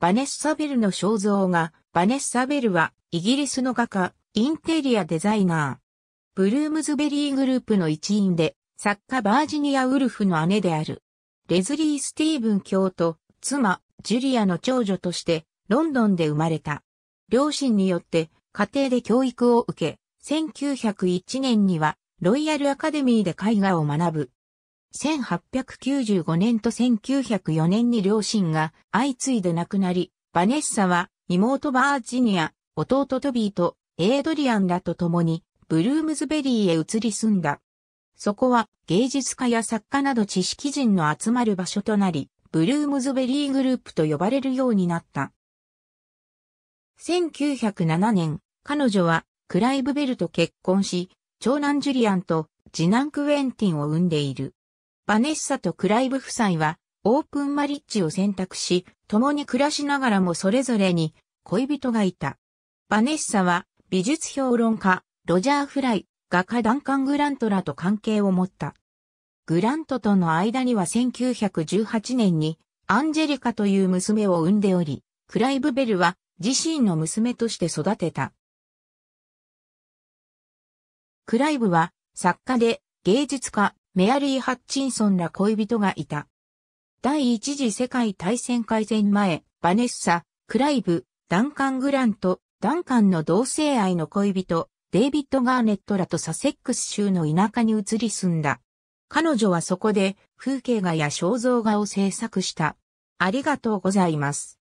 バネッサ・ベルの肖像画。バネッサ・ベルは、イギリスの画家、インテリアデザイナー。ブルームズベリーグループの一員で、作家バージニア・ウルフの姉である。レズリー・スティーブン教と、妻、ジュリアの長女として、ロンドンで生まれた。両親によって、家庭で教育を受け、1901年には、ロイヤルアカデミーで絵画を学ぶ。1895年と1904年に両親が相次いで亡くなり、バネッサは妹バージニア、弟トビーとエイドリアンらと共にブルームズベリーへ移り住んだ。そこは芸術家や作家など知識人の集まる場所となり、ブルームズベリーグループと呼ばれるようになった。1907年、彼女はクライブベルと結婚し、長男ジュリアンと次男クウェンティンを産んでいる。バネッサとクライブ夫妻は、オープンマリッジを選択し、共に暮らしながらもそれぞれに恋人がいた。バネッサは、美術評論家、ロジャー・フライ、画家ダンカン・グラントらと関係を持った。グラントとの間には1918年に、アンジェリカという娘を産んでおり、クライブ・ベルは自身の娘として育てた。クライブは作家で芸術家、メアリー・ハッチンソンら恋人がいた。第一次世界大戦開戦前、バネッサ、クライブ、ダンカン・グラント、ダンカンの同性愛の恋人、デイビッド・ガーネットらとサセックス州の田舎に移り住んだ。彼女はそこで風景画や肖像画を制作した。ありがとうございます。